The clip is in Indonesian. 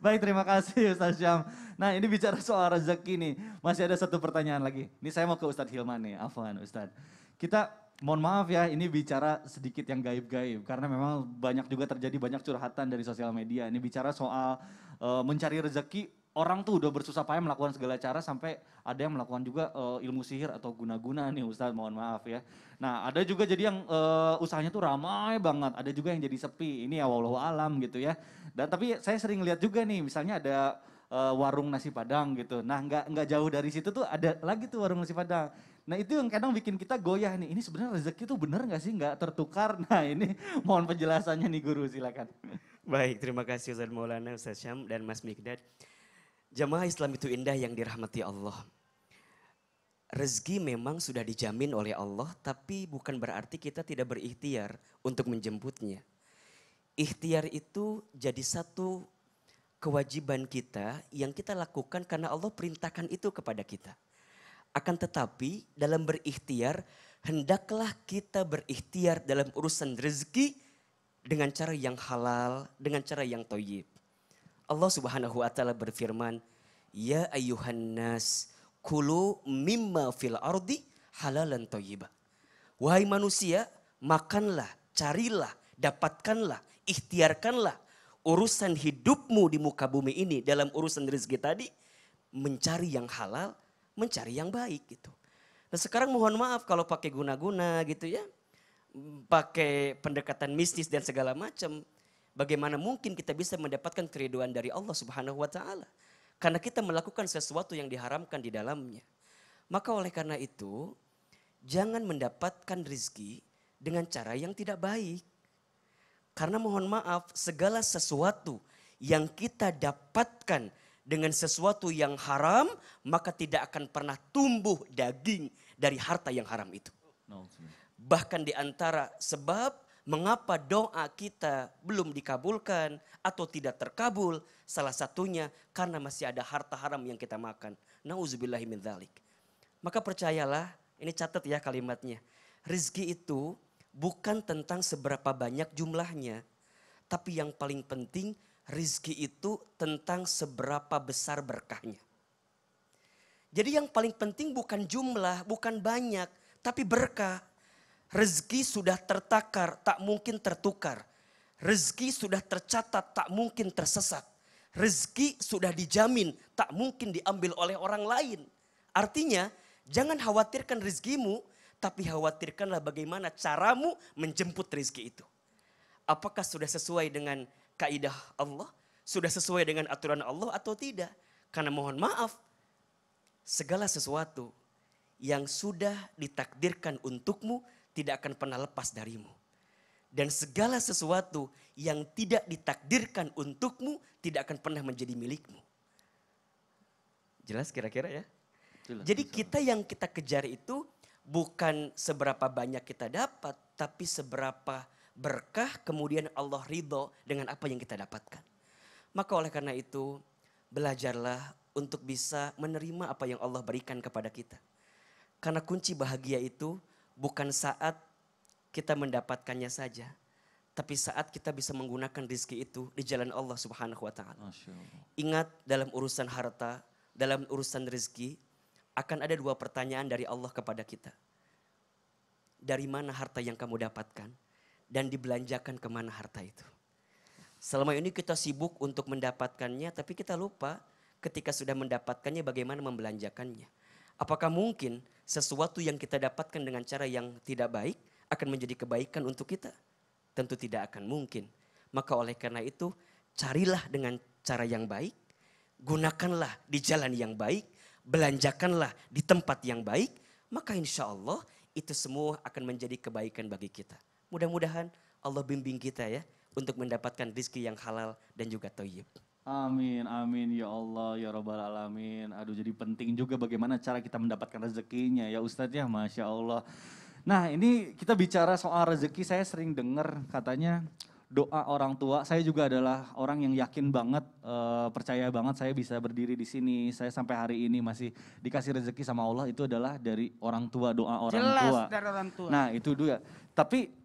Baik, terima kasih Ustaz Syam. Nah, ini bicara soal rezeki nih. Masih ada satu pertanyaan lagi. Ini saya mau ke Ustaz Hilman nih, Afwan Ustaz. Kita mohon maaf ya, ini bicara sedikit yang gaib-gaib karena memang banyak juga terjadi banyak curhatan dari sosial media. Ini bicara soal uh, mencari rezeki orang tuh udah bersusah payah melakukan segala cara sampai ada yang melakukan juga uh, ilmu sihir atau guna-guna nih Ustadz, mohon maaf ya. Nah, ada juga jadi yang uh, usahanya tuh ramai banget, ada juga yang jadi sepi. Ini ya walau alam gitu ya. Dan tapi saya sering lihat juga nih, misalnya ada uh, warung nasi Padang gitu. Nah, nggak nggak jauh dari situ tuh ada lagi tuh warung nasi Padang. Nah itu yang kadang bikin kita goyah nih. Ini sebenarnya rezeki tuh bener nggak sih nggak tertukar? Nah ini mohon penjelasannya nih guru silakan. Baik, terima kasih Ustaz Maulana, ustadz Syam dan Mas Mikdad. Jamaah Islam itu indah yang dirahmati Allah. Rezeki memang sudah dijamin oleh Allah, tapi bukan berarti kita tidak berikhtiar untuk menjemputnya. Ikhtiar itu jadi satu kewajiban kita yang kita lakukan karena Allah perintahkan itu kepada kita. Akan tetapi dalam berikhtiar, hendaklah kita berikhtiar dalam urusan rezeki dengan cara yang halal, dengan cara yang toyib. Allah Subhanahu wa taala berfirman, "Ya ayyuhan nas, kulu mimma fil ardi halalan thayyiba." Wahai manusia, makanlah, carilah, dapatkanlah, ikhtiarkanlah urusan hidupmu di muka bumi ini dalam urusan rezeki tadi mencari yang halal, mencari yang baik gitu. Nah sekarang mohon maaf kalau pakai guna-guna gitu ya, pakai pendekatan mistis dan segala macam bagaimana mungkin kita bisa mendapatkan keriduan dari Allah Subhanahu wa taala? Karena kita melakukan sesuatu yang diharamkan di dalamnya. Maka oleh karena itu, jangan mendapatkan rezeki dengan cara yang tidak baik. Karena mohon maaf, segala sesuatu yang kita dapatkan dengan sesuatu yang haram, maka tidak akan pernah tumbuh daging dari harta yang haram itu. Bahkan di antara sebab mengapa doa kita belum dikabulkan atau tidak terkabul. Salah satunya karena masih ada harta haram yang kita makan. Nauzubillahimindalik. Maka percayalah, ini catat ya kalimatnya. Rizki itu bukan tentang seberapa banyak jumlahnya. Tapi yang paling penting rizki itu tentang seberapa besar berkahnya. Jadi yang paling penting bukan jumlah, bukan banyak, tapi berkah. Rezeki sudah tertakar, tak mungkin tertukar. Rezeki sudah tercatat, tak mungkin tersesat. Rezeki sudah dijamin, tak mungkin diambil oleh orang lain. Artinya, jangan khawatirkan rezekimu, tapi khawatirkanlah bagaimana caramu menjemput rezeki itu. Apakah sudah sesuai dengan kaidah Allah? Sudah sesuai dengan aturan Allah atau tidak? Karena mohon maaf, segala sesuatu yang sudah ditakdirkan untukmu tidak akan pernah lepas darimu. Dan segala sesuatu yang tidak ditakdirkan untukmu tidak akan pernah menjadi milikmu. Jelas kira-kira ya? Jelas, Jadi jelas. kita yang kita kejar itu bukan seberapa banyak kita dapat, tapi seberapa berkah kemudian Allah ridho dengan apa yang kita dapatkan. Maka oleh karena itu belajarlah untuk bisa menerima apa yang Allah berikan kepada kita. Karena kunci bahagia itu bukan saat kita mendapatkannya saja, tapi saat kita bisa menggunakan rezeki itu di jalan Allah Subhanahu wa Ta'ala. Ingat, dalam urusan harta, dalam urusan rezeki, akan ada dua pertanyaan dari Allah kepada kita: dari mana harta yang kamu dapatkan, dan dibelanjakan kemana harta itu. Selama ini kita sibuk untuk mendapatkannya, tapi kita lupa ketika sudah mendapatkannya bagaimana membelanjakannya. Apakah mungkin sesuatu yang kita dapatkan dengan cara yang tidak baik akan menjadi kebaikan untuk kita? Tentu tidak akan mungkin. Maka oleh karena itu, carilah dengan cara yang baik, gunakanlah di jalan yang baik, belanjakanlah di tempat yang baik, maka insya Allah itu semua akan menjadi kebaikan bagi kita. Mudah-mudahan Allah bimbing kita ya untuk mendapatkan rizki yang halal dan juga toyib. Amin, amin ya Allah, ya Robbal Alamin. Aduh, jadi penting juga bagaimana cara kita mendapatkan rezekinya ya Ustadz ya, Masya Allah. Nah ini kita bicara soal rezeki, saya sering dengar katanya doa orang tua. Saya juga adalah orang yang yakin banget, uh, percaya banget saya bisa berdiri di sini. Saya sampai hari ini masih dikasih rezeki sama Allah itu adalah dari orang tua, doa orang Jelas tua. Jelas dari orang tua. Nah, itu ya. Tapi